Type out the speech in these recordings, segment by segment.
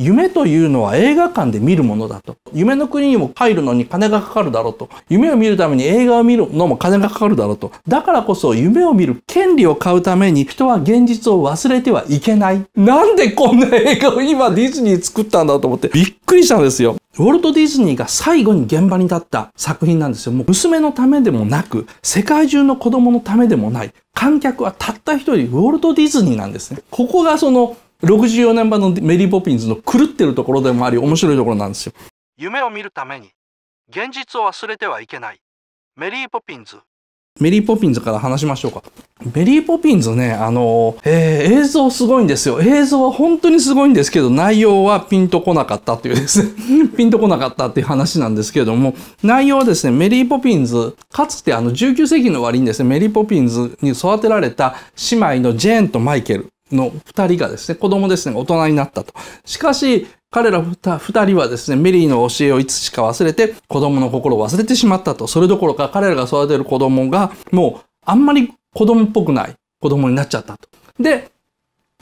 夢というのは映画館で見るものだと。夢の国にも入るのに金がかかるだろうと。夢を見るために映画を見るのも金がかかるだろうと。だからこそ夢を見る権利を買うために人は現実を忘れてはいけない。なんでこんな映画を今ディズニー作ったんだと思ってびっくりしたんですよ。ウォルト・ディズニーが最後に現場に立った作品なんですよ。もう娘のためでもなく、世界中の子供のためでもない。観客はたった一人、ウォルト・ディズニーなんですね。ここがその64年版のメリー・ポピンズの狂ってるところでもあり面白いところなんですよ夢を見るために現実を忘れてはいけないメリー・ポピンズメリー・ポピンズから話しましょうか。メリー・ポピンズね、あの、えー、映像すごいんですよ。映像は本当にすごいんですけど、内容はピンとこなかったっていうですね、ピンとこなかったっていう話なんですけれども、内容はですね、メリー・ポピンズ、かつてあの19世紀の終わりにですね、メリー・ポピンズに育てられた姉妹のジェーンとマイケルの二人がですね、子供ですね、大人になったと。しかし、彼ら二人はですね、メリーの教えをいつしか忘れて、子供の心を忘れてしまったと。それどころか彼らが育てる子供が、もう、あんまり子供っぽくない子供になっちゃったと。で、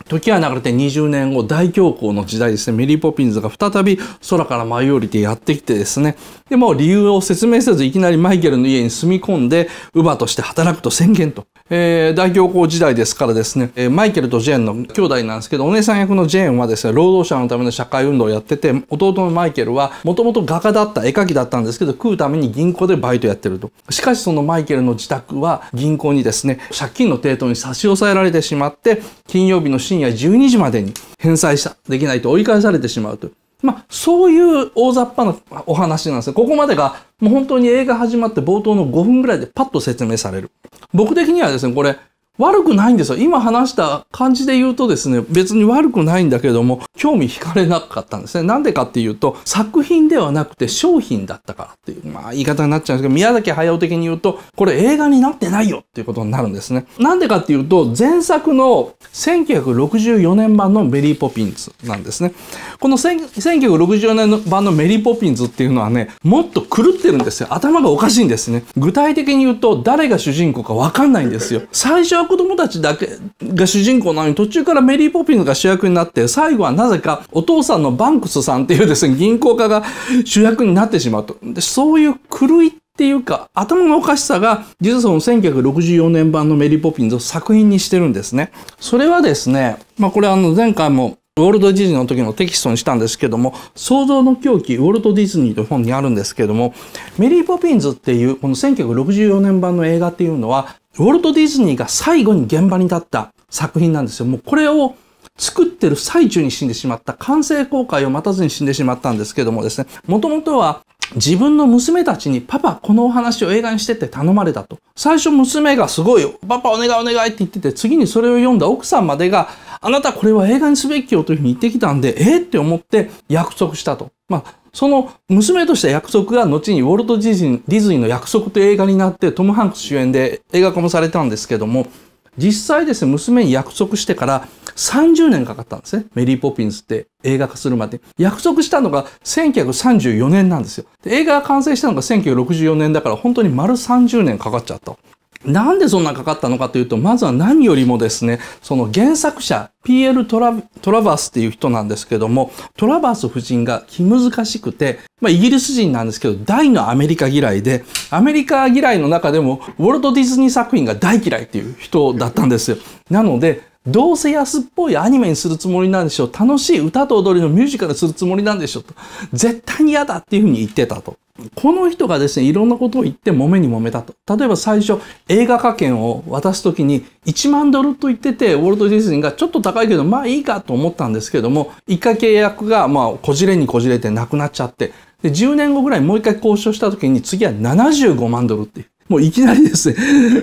時は流れて20年後、大恐慌の時代ですね、メリーポピンズが再び空から舞い降りてやってきてですね、でも理由を説明せずいきなりマイケルの家に住み込んで、乳母として働くと宣言と。えー、大恐慌時代ですからですね、えー、マイケルとジェーンの兄弟なんですけど、お姉さん役のジェーンはですね、労働者のための社会運動をやってて、弟のマイケルはもともと画家だった絵描きだったんですけど、食うために銀行でバイトやってると。しかしそのマイケルの自宅は銀行にですね、借金の抵当に差し押さえられてしまって、金曜日の深夜12時までに返済した、できないと追い返されてしまうと。まあ、そういう大雑把なお話なんですここまでが、もう本当に映画始まって冒頭の5分ぐらいでパッと説明される。僕的にはですね、これ、悪くないんですよ。今話した感じで言うとですね、別に悪くないんだけども、興味惹かれなかったんですね。なんでかっていうと、作品ではなくて商品だったからっていう、まあ言い方になっちゃうんですけど、宮崎駿的に言うと、これ映画になってないよっていうことになるんですね。なんでかっていうと、前作の1964年版のメリーポピンズなんですね。この1964年版のメリーポピンズっていうのはね、もっと狂ってるんですよ。頭がおかしいんですね。具体的に言うと、誰が主人公かわかんないんですよ。最初子供たちだけが主人公なのに途中からメリー・ポピンズが主役になって最後はなぜかお父さんのバンクスさんっていうですね銀行家が主役になってしまうと。でそういう狂いっていうか頭のおかしさが実はその1964年版のメリー・ポピンズを作品にしてるんですね。それはですね、まあこれあの前回もウォルト・ディズニーの時のテキストにしたんですけども、創造の狂気、ウォルト・ディズニーという本にあるんですけども、メリー・ポピンズっていう、この1964年版の映画っていうのは、ウォルト・ディズニーが最後に現場に立った作品なんですよ。もうこれを作ってる最中に死んでしまった。完成公開を待たずに死んでしまったんですけどもですね。もともとは自分の娘たちにパパこのお話を映画にしてって頼まれたと。最初娘がすごいよ。パパお願いお願いって言ってて、次にそれを読んだ奥さんまでが、あなたこれは映画にすべきよというふうに言ってきたんで、えって思って約束したと。まあその娘とした約束が後にウォルト・ディズニーの約束という映画になってトム・ハンクス主演で映画化もされたんですけども、実際ですね、娘に約束してから30年かかったんですね。メリー・ポピンズって映画化するまで。約束したのが1934年なんですよ。で映画が完成したのが1964年だから本当に丸30年かかっちゃった。なんでそんなかかったのかというと、まずは何よりもですね、その原作者、PL トラトラバースっていう人なんですけども、トラバース夫人が気難しくて、まあ、イギリス人なんですけど、大のアメリカ嫌いで、アメリカ嫌いの中でも、ウォルト・ディズニー作品が大嫌いっていう人だったんですよ。なので、どうせ安っぽいアニメにするつもりなんでしょう。楽しい歌と踊りのミュージカルするつもりなんでしょう。と絶対に嫌だっていうふうに言ってたと。この人がですね、いろんなことを言って揉めに揉めたと。例えば最初、映画化券を渡すときに1万ドルと言ってて、ウォルト・ディズニーがちょっと高いけど、まあいいかと思ったんですけども、一回契約が、まあ、こじれにこじれてなくなっちゃって、で、10年後ぐらいもう一回交渉したときに次は75万ドルっていう。もういきなりですね、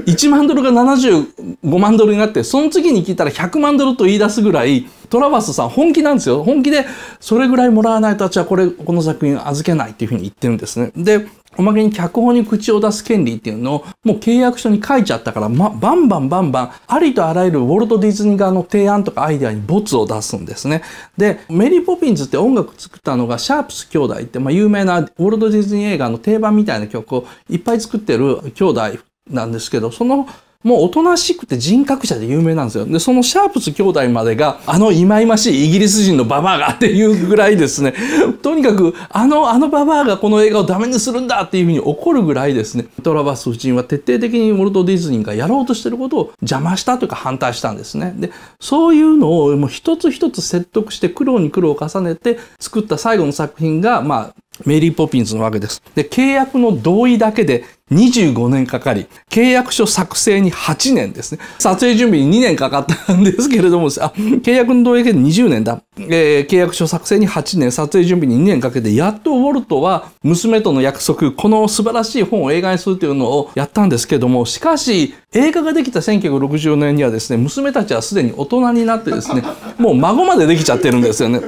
1 万ドルが75万ドルになって、その次に聞いたら100万ドルと言い出すぐらい、トラバスさん本気なんですよ。本気で、それぐらいもらわないとゃあこれ、この作品預けないっていうふうに言ってるんですね。で、おまけに脚本に口を出す権利っていうのをもう契約書に書いちゃったから、ま、バンバンバンバンありとあらゆるウォルト・ディズニー側の提案とかアイデアに没を出すんですね。で、メリー・ポピンズって音楽作ったのがシャープス兄弟って、まあ、有名なウォルト・ディズニー映画の定番みたいな曲をいっぱい作ってる兄弟なんですけど、そのもうおとなしくて人格者で有名なんですよ。で、そのシャープス兄弟までが、あの忌々しいイギリス人のババアがっていうぐらいですね、とにかく、あの、あのババアがこの映画をダメにするんだっていうふうに怒るぐらいですね、トラバス夫人は徹底的にウォルト・ディズニーがやろうとしてることを邪魔したというか反対したんですね。で、そういうのをもう一つ一つ説得して苦労に苦労を重ねて作った最後の作品が、まあ、メリー・ポピンズのわけです。で、契約の同意だけで25年かかり、契約書作成に8年ですね。撮影準備に2年かかったんですけれども、あ契約の同意だけで20年だ、えー、契約書作成に8年、撮影準備に2年かけて、やっとウォルトは娘との約束、この素晴らしい本を映画にするというのをやったんですけども、しかし、映画ができた1964年にはですね、娘たちはすでに大人になってですね、もう孫までできちゃってるんですよね。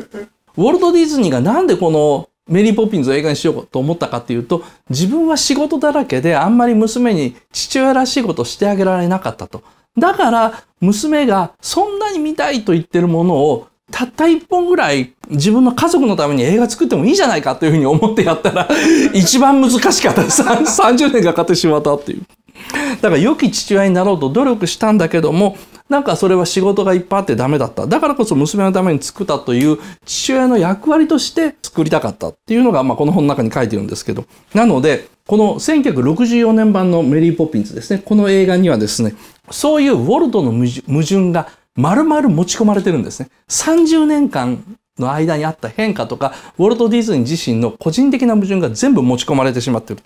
ウォルト・ディズニーがなんでこのメリー・ポピンズを映画にしようと思ったかっていうと、自分は仕事だらけであんまり娘に父親らしいことをしてあげられなかったと。だから、娘がそんなに見たいと言ってるものを、たった一本ぐらい自分の家族のために映画作ってもいいじゃないかというふうに思ってやったら、一番難しかった。30年かかってしまったっていう。だから良き父親になろうと努力したんだけどもなんかそれは仕事がいっぱいあってダメだった。だからこそ娘のために作ったという父親の役割として作りたかったっていうのが、まあ、この本の中に書いてるんですけど。なので、この1964年版のメリーポピンズですね。この映画にはですね、そういうウォルトの矛盾が丸々持ち込まれてるんですね。30年間の間にあった変化とか、ウォルト・ディズニー自身の個人的な矛盾が全部持ち込まれてしまっている。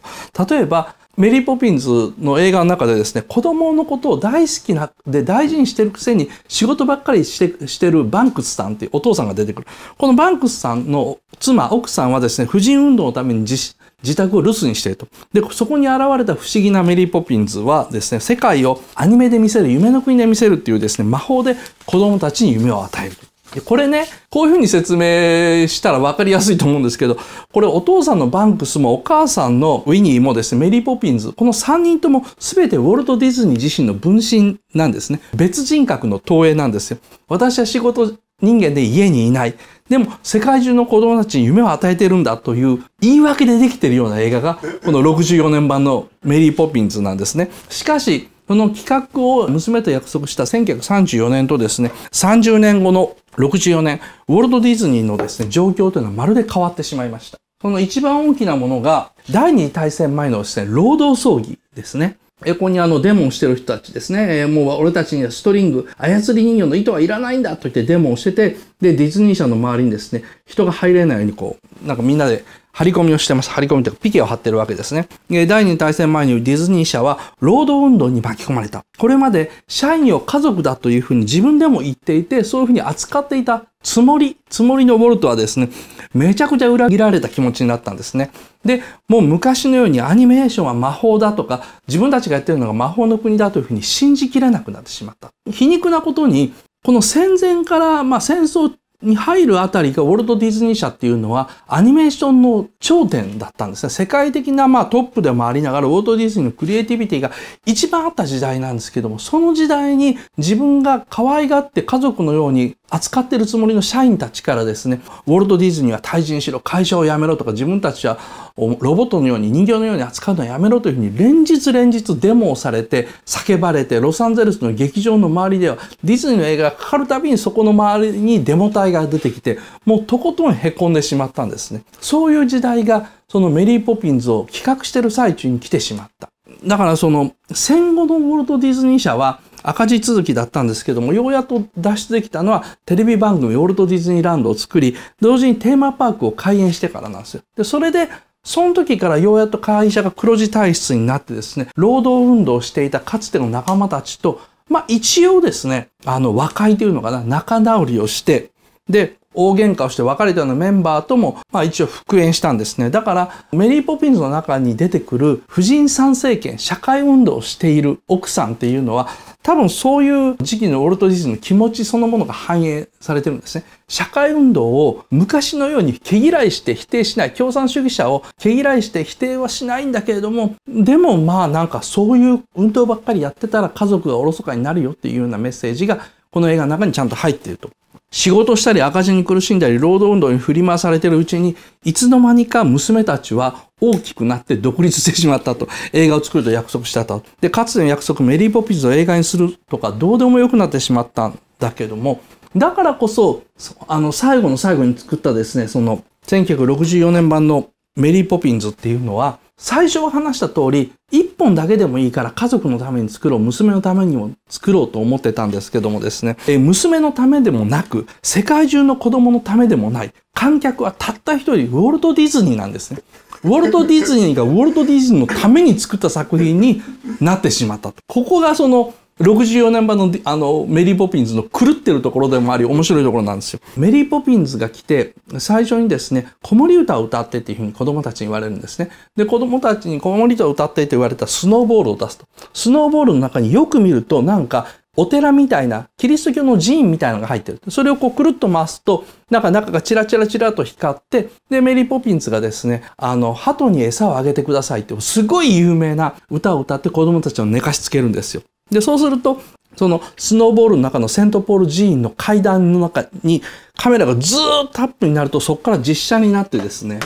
例えば、メリー・ポピンズの映画の中でですね、子供のことを大好きな、で大事にしてるくせに仕事ばっかりしてしてるバンクスさんっていうお父さんが出てくる。このバンクスさんの妻、奥さんはですね、婦人運動のために自自宅を留守にしていると。で、そこに現れた不思議なメリー・ポピンズはですね、世界をアニメで見せる、夢の国で見せるっていうですね、魔法で子供たちに夢を与えると。これね、こういうふうに説明したら分かりやすいと思うんですけど、これお父さんのバンクスもお母さんのウィニーもですね、メリー・ポピンズ、この3人とも全てウォルト・ディズニー自身の分身なんですね。別人格の投影なんですよ。私は仕事人間で家にいない。でも世界中の子供たちに夢を与えてるんだという言い訳でできてるような映画が、この64年版のメリー・ポピンズなんですね。しかし、この企画を娘と約束した1934年とですね、30年後の64年、ウォルト・ディズニーのですね、状況というのはまるで変わってしまいました。その一番大きなものが、第二次大戦前のですね、労働争議ですね。エここにあの、デモをしてる人たちですね。もう俺たちにはストリング、操り人形の糸はいらないんだと言ってデモをしてて、で、ディズニー社の周りにですね、人が入れないようにこう、なんかみんなで張り込みをしてます。張り込みというか、ピケを張ってるわけですね。第二大戦前にディズニー社は労働運動に巻き込まれた。これまで社員を家族だというふうに自分でも言っていて、そういうふうに扱っていたつもり、つもりのウォルトはですね、めちゃくちゃ裏切られた気持ちになったんですね。で、もう昔のようにアニメーションは魔法だとか、自分たちがやってるのが魔法の国だというふうに信じきれなくなってしまった。皮肉なことに、この戦前から、まあ、戦争に入るあたりがウォルト・ディズニー社っていうのはアニメーションの頂点だったんですね。世界的なまあトップでもありながらウォルト・ディズニーのクリエイティビティが一番あった時代なんですけども、その時代に自分が可愛がって家族のように扱ってるつもりの社員たちからですね、ウォルト・ディズニーは退陣しろ、会社を辞めろとか、自分たちはロボットのように人形のように扱うのはやめろというふうに連日連日デモをされて、叫ばれて、ロサンゼルスの劇場の周りでは、ディズニーの映画がかかるたびにそこの周りにデモ隊が出てきて、もうとことん凹んでしまったんですね。そういう時代が、そのメリー・ポピンズを企画してる最中に来てしまった。だからその戦後のウォルト・ディズニー社は赤字続きだったんですけども、ようやっと脱出できたのは、テレビ番組オールドディズニーランドを作り、同時にテーマパークを開園してからなんですよ。で、それで、その時からようやっと会社が黒字体質になってですね、労働運動をしていたかつての仲間たちと、まあ一応ですね、あの和解というのかな、仲直りをして、で、大喧嘩をして別れたようなメンバーとも、まあ一応復縁したんですね。だから、メリーポピンズの中に出てくる婦人参政権、社会運動をしている奥さんっていうのは、多分そういう時期のウォルト・ディズニーの気持ちそのものが反映されてるんですね。社会運動を昔のように毛嫌いして否定しない、共産主義者を毛嫌いして否定はしないんだけれども、でもまあなんかそういう運動ばっかりやってたら家族がおろそかになるよっていうようなメッセージがこの映画の中にちゃんと入っていると。仕事したり赤字に苦しんだり労働運動に振り回されているうちにいつの間にか娘たちは大きくなって独立してしまったと 映画を作ると約束したとでかつての約束メリー・ポピンズを映画にするとかどうでもよくなってしまったんだけどもだからこそあの最後の最後に作ったですねその1964年版のメリー・ポピンズっていうのは最初話した通り、一本だけでもいいから家族のために作ろう、娘のためにも作ろうと思ってたんですけどもですね、え娘のためでもなく、世界中の子供のためでもない、観客はたった一人、ウォルト・ディズニーなんですね。ウォルト・ディズニーがウォルト・ディズニーのために作った作品になってしまった。ここがその64年版のあのメリー・ポピンズの狂ってるところでもあり面白いところなんですよ。メリー・ポピンズが来て最初にですね、子守歌を歌ってっていうふうに子供たちに言われるんですね。で、子供たちに子守歌を歌ってって言われたスノーボールを出すと。スノーボールの中によく見るとなんかお寺みたいな、キリスト教の寺院みたいなのが入ってる。それをこうくるっと回すと、なんか中がチラチラチラと光って、で、メリーポピンズがですね、あの、鳩に餌をあげてくださいって、すごい有名な歌を歌って子供たちを寝かしつけるんですよ。で、そうすると、そのスノーボールの中のセントポール寺院の階段の中にカメラがずーっとアップになるとそこから実写になってですね、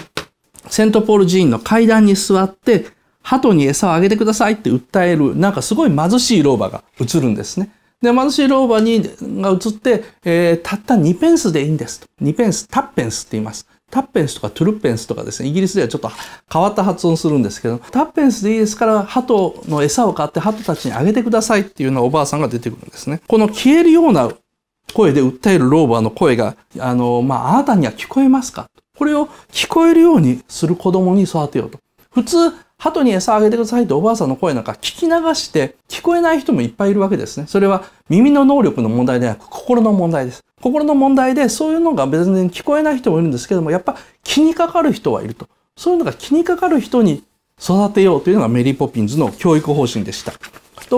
セントポール寺院の階段に座って、鳩に餌をあげてくださいって訴える、なんかすごい貧しい老婆が映るんですね。で、貧しい老婆にが映って、えー、たった2ペンスでいいんですと。2ペンス、タッペンスって言います。タッペンスとかトゥルッペンスとかですね、イギリスではちょっと変わった発音するんですけど、タッペンスでいいですから、鳩の餌を買って鳩たちにあげてくださいっていうようなおばあさんが出てくるんですね。この消えるような声で訴える老婆の声が、あの、まあ、あなたには聞こえますかこれを聞こえるようにする子供に育てようと。普通、鳩に餌あげてくださいっておばあさんの声なんか聞き流して聞こえない人もいっぱいいるわけですね。それは耳の能力の問題ではなく心の問題です。心の問題でそういうのが別に聞こえない人もいるんですけども、やっぱ気にかかる人はいると。そういうのが気にかかる人に育てようというのがメリーポピンズの教育方針でした。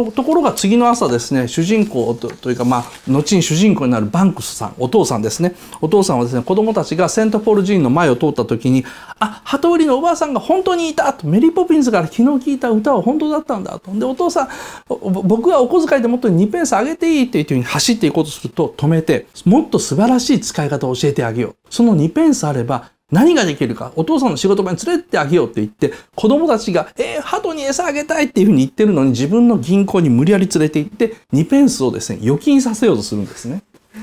とところが次の朝ですね主人公というか、まあ、後に主人公になるバンクスさんお父さんですねお父さんはですね子供たちがセントポール寺院の前を通った時に「あ鳩売りのおばあさんが本当にいた!」とメリー・ポピンズから昨日聞いた歌は本当だったんだとでお父さん僕はお小遣いでもっと2ペース上げていいっていうふうに走っていこうとすると止めてもっと素晴らしい使い方を教えてあげようその2ペンスあれば何ができるか、お父さんの仕事場に連れてってあげようって言って、子供たちが、えー、鳩に餌あげたいっていうふうに言ってるのに、自分の銀行に無理やり連れて行って、2ペンスをですね、預金させようとするんですね。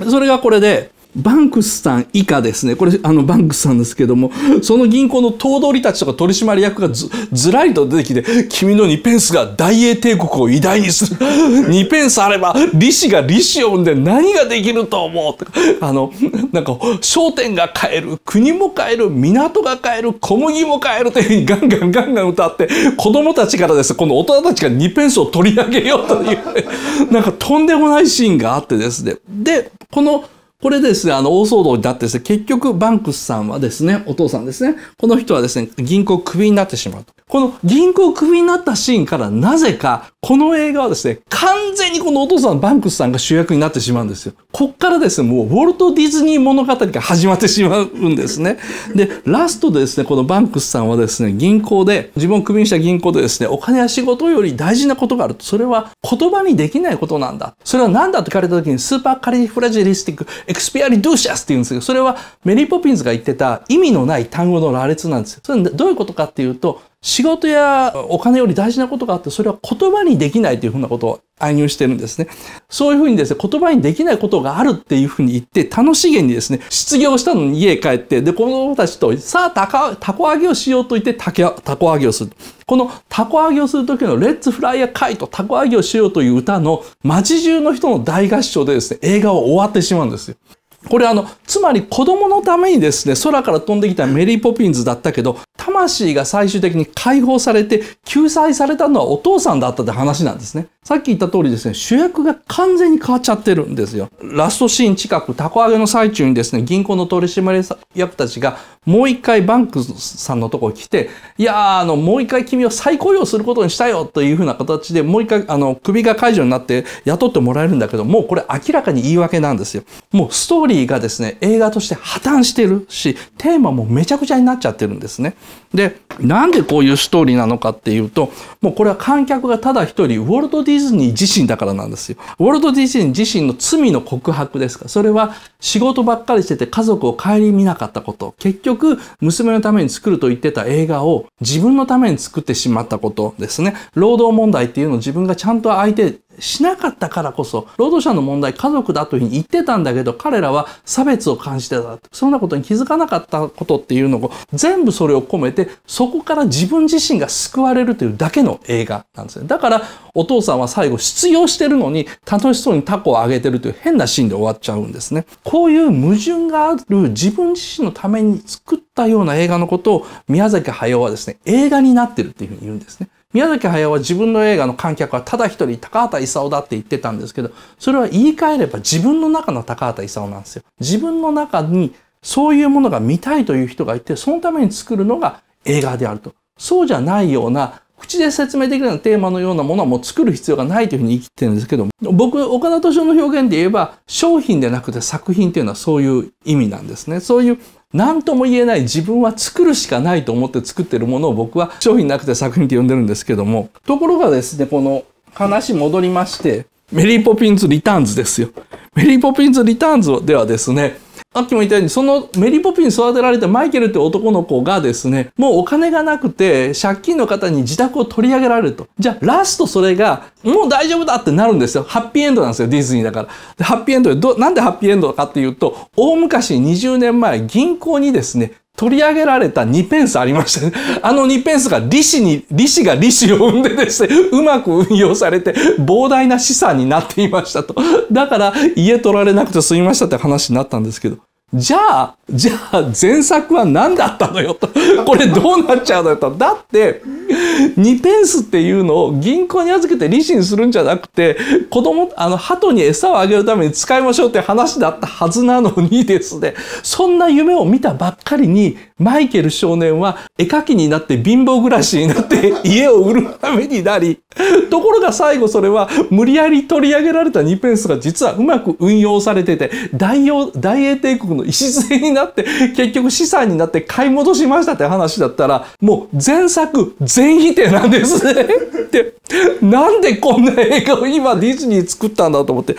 それがこれで、バンクスさん以下ですね。これ、あの、バンクスさんですけども、その銀行の頭取たちとか取締役がず、ずらりと出てきて、君の2ペンスが大英帝国を偉大にする。2 ペンスあれば、利子が利子を生んで何ができると思うあの、なんか、商店が変える、国も変える、港が変える、小麦も変えるというふうにガンガンガンガン歌って、子供たちからですこの大人たちが2ペンスを取り上げようという、なんかとんでもないシーンがあってですね。で、この、これですね、あの、大騒動になってですね、結局バンクスさんはですね、お父さんですね、この人はですね、銀行をクビになってしまうと。この銀行をクビになったシーンからなぜか、この映画はですね、完全にこのお父さん、バンクスさんが主役になってしまうんですよ。こっからですね、もうウォルト・ディズニー物語が始まってしまうんですね。で、ラストでですね、このバンクスさんはですね、銀行で、自分をクビにした銀行でですね、お金や仕事より大事なことがあると。それは言葉にできないことなんだ。それは何だと聞かれた時に、スーパーカリフラジリスティックエクスピアリドゥシャスって言うんですけど、それはメリー・ポピンズが言ってた意味のない単語の羅列なんですよ。それどういうことかっていうと、仕事やお金より大事なことがあって、それは言葉にできないというふうなことを暗喩してるんですね。そういうふうにですね、言葉にできないことがあるっていうふうに言って、楽しげにですね、失業したのに家へ帰って、で、子供たちと、さあ、たたこ揚げをしようと言って、たこ揚げをする。このたこ揚げをする時のレッツフライヤーカイト、たこ揚げをしようという歌の、街中の人の大合唱でですね、映画は終わってしまうんですよ。これあの、つまり子供のためにですね、空から飛んできたメリーポピンズだったけど、魂が最終的に解放されて救済されたのはお父さんだったって話なんですね。さっき言った通りですね、主役が完全に変わっちゃってるんですよ。ラストシーン近く、タコ揚げの最中にですね、銀行の取締役たちがもう一回バンクさんのとこ来て、いやー、あの、もう一回君を再雇用することにしたよというふうな形で、もう一回、あの、首が解除になって雇ってもらえるんだけど、もうこれ明らかに言い訳なんですよ。もうストーリーリーがですね、映画として破綻してるし、テーマもめちゃくちゃになっちゃってるんですね。で、なんでこういうストーリーなのかっていうと、もうこれは観客がただ一人、ウォルト・ディズニー自身だからなんですよ。ウォルト・ディズニー自身の罪の告白ですか。それは仕事ばっかりしてて家族を顧みなかったこと。結局、娘のために作ると言ってた映画を自分のために作ってしまったことですね。労働問題っていうのを自分がちゃんと相手しなかったからこそ、労働者の問題家族だというふうに言ってたんだけど、彼らは差別を感じてた。そんなことに気づかなかったことっていうのを、全部それを込めて、そこから自分自身が救われるというだけの映画なんですね。だから、お父さんは最後失業してるのに、楽しそうにタコをあげてるという変なシーンで終わっちゃうんですね。こういう矛盾がある自分自身のために作ったような映画のことを、宮崎駿はですね、映画になってるっていうふうに言うんですね。宮崎駿は自分の映画の観客はただ一人高畑勲だって言ってたんですけど、それは言い換えれば自分の中の高畑勲なんですよ。自分の中にそういうものが見たいという人がいて、そのために作るのが映画であると。そうじゃないような、口で説明できるようなテーマのようなものはもう作る必要がないというふうに言い切ってるんですけど僕、岡田敏夫の表現で言えば、商品でなくて作品というのはそういう意味なんですね。そういう何とも言えない自分は作るしかないと思って作ってるものを僕は商品なくて作品って呼んでるんですけども、ところがですね、この話戻りまして、メリーポピンズリターンズですよ。メリーポピンズリターンズではですね、さっきも言ったように、そのメリーポピンに育てられたマイケルって男の子がですね、もうお金がなくて、借金の方に自宅を取り上げられると。じゃあ、ラストそれが、もう大丈夫だってなるんですよ。ハッピーエンドなんですよ、ディズニーだから。でハッピーエンドでど、なんでハッピーエンドかっていうと、大昔20年前、銀行にですね、取り上げられた2ペンスありましたね。あの2ペンスが利子に、利子が利子を生んでですね、うまく運用されて膨大な資産になっていましたと。だから家取られなくて済みましたって話になったんですけど。じゃあ、じゃあ前作は何だったのよと。これどうなっちゃうのよと。だって、2ペンスっていうのを銀行に預けて利子にするんじゃなくて、子供、あの、鳩に餌をあげるために使いましょうって話だったはずなのにですね、そんな夢を見たばっかりに、マイケル少年は絵描きになって貧乏暮らしになって家を売るためになり、ところが最後それは無理やり取り上げられた2ペンスが実はうまく運用されてて、大英帝国の礎になって結局資産になって買い戻しましたって話だったらもう前作全否定なんですねってなんでこんな映画を今ディズニー作ったんだと思って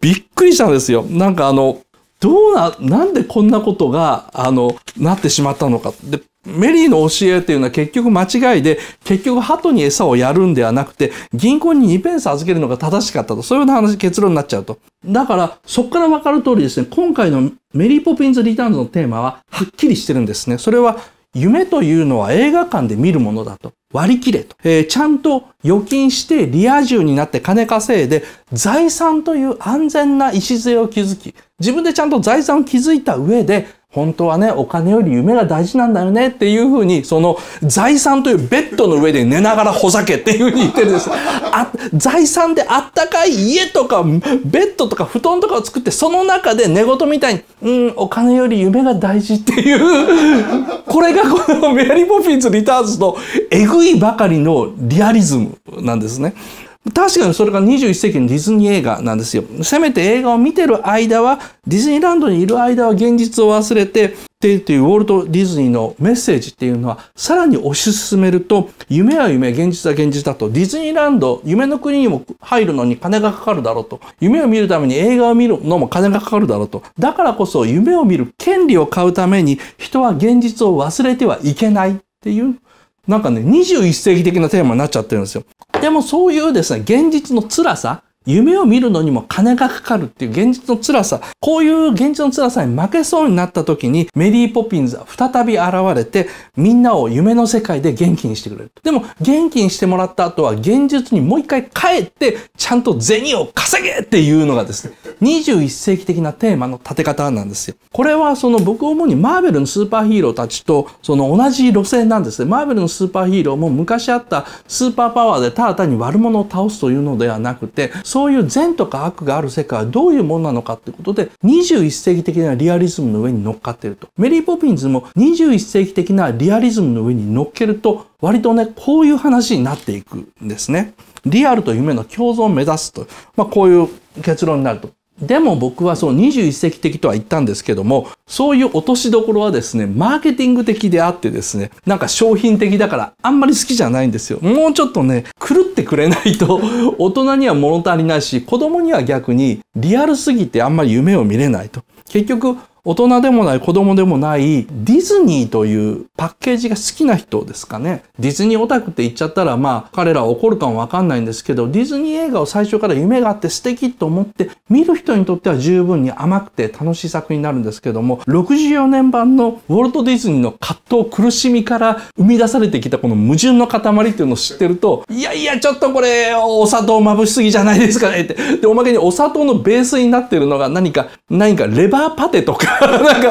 びっくりしたんですよ。なんかあのどうな、なんでこんなことが、あの、なってしまったのか。で、メリーの教えというのは結局間違いで、結局鳩に餌をやるんではなくて、銀行に2ペンス預けるのが正しかったと。そういうような話、結論になっちゃうと。だから、そこからわかる通りですね、今回のメリーポピンズリターンズのテーマは、はっきりしてるんですね。それは、夢というのは映画館で見るものだと割り切れと、えー、ちゃんと預金してリア充になって金稼いで財産という安全な礎を築き自分でちゃんと財産を築いた上で本当はね、お金より夢が大事なんだよねっていうふうに、その財産というベッドの上で寝ながらほざけっていうふうに言ってるんです。あ財産であったかい家とか、ベッドとか布団とかを作って、その中で寝言みたいに、うん、お金より夢が大事っていう、これがこのメアリー・ポピンズ・リターンズのえぐいばかりのリアリズムなんですね。確かにそれが21世紀のディズニー映画なんですよ。せめて映画を見てる間は、ディズニーランドにいる間は現実を忘れて、っていうウォルト・ディズニーのメッセージっていうのは、さらに推し進めると、夢は夢、現実は現実だと、ディズニーランド、夢の国にも入るのに金がかかるだろうと、夢を見るために映画を見るのも金がかかるだろうと、だからこそ夢を見る権利を買うために、人は現実を忘れてはいけないっていう、なんかね、21世紀的なテーマになっちゃってるんですよ。でもそういうですね、現実の辛さ、夢を見るのにも金がかかるっていう現実の辛さ、こういう現実の辛さに負けそうになった時にメリーポピンズは再び現れてみんなを夢の世界で元気にしてくれる。でも元気にしてもらった後は現実にもう一回帰ってちゃんと銭を稼げっていうのがですね、21世紀的なテーマの立て方なんですよ。これはその僕主にマーベルのスーパーヒーローたちとその同じ路線なんですね。マーベルのスーパーヒーローも昔あったスーパーパワーでただ単に悪者を倒すというのではなくて、そういう善とか悪がある世界はどういうものなのかってことで、21世紀的なリアリズムの上に乗っかってると。メリー・ポピンズも21世紀的なリアリズムの上に乗っけると、割とね、こういう話になっていくんですね。リアルと夢の共存を目指すと。まあ、こういう結論になると。でも僕はその21世紀的とは言ったんですけども、そういう落としどころはですね、マーケティング的であってですね、なんか商品的だからあんまり好きじゃないんですよ。もうちょっとね、狂ってくれないと、大人には物足りないし、子供には逆にリアルすぎてあんまり夢を見れないと。結局、大人でもない子供でもないディズニーというパッケージが好きな人ですかね。ディズニーオタクって言っちゃったらまあ彼らは怒るかもわかんないんですけど、ディズニー映画を最初から夢があって素敵と思って見る人にとっては十分に甘くて楽しい作品になるんですけども、64年版のウォルト・ディズニーの葛藤苦しみから生み出されてきたこの矛盾の塊っていうのを知ってると、いやいやちょっとこれお砂糖まぶしすぎじゃないですかねって。で、おまけにお砂糖のベースになってるのが何か、何かレバーパテとかなんか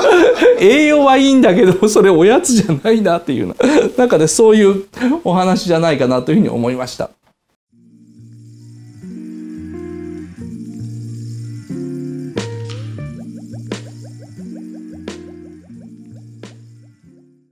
栄養はいいんだけどそれおやつじゃないなっていうななんかねそういうお話じゃないかなというふうに思いました。